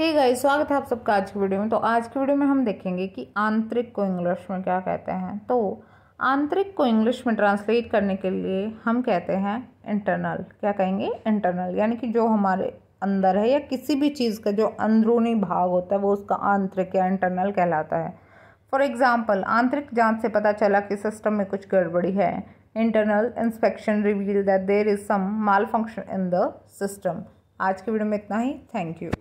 ठीक है स्वागत है आप सबका आज की वीडियो में तो आज की वीडियो में हम देखेंगे कि आंतरिक को इंग्लिश में क्या कहते हैं तो आंतरिक को इंग्लिश में ट्रांसलेट करने के लिए हम कहते हैं इंटरनल क्या कहेंगे इंटरनल यानी कि जो हमारे अंदर है या किसी भी चीज़ का जो अंदरूनी भाग होता है वो उसका आंतरिक या इंटरनल कहलाता है फॉर एग्ज़ाम्पल आंतरिक जाँच से पता चला कि सिस्टम में कुछ गड़बड़ी है internal inspection reveal that there is some malfunction in the system आज की वीडियो में इतना ही थैंक यू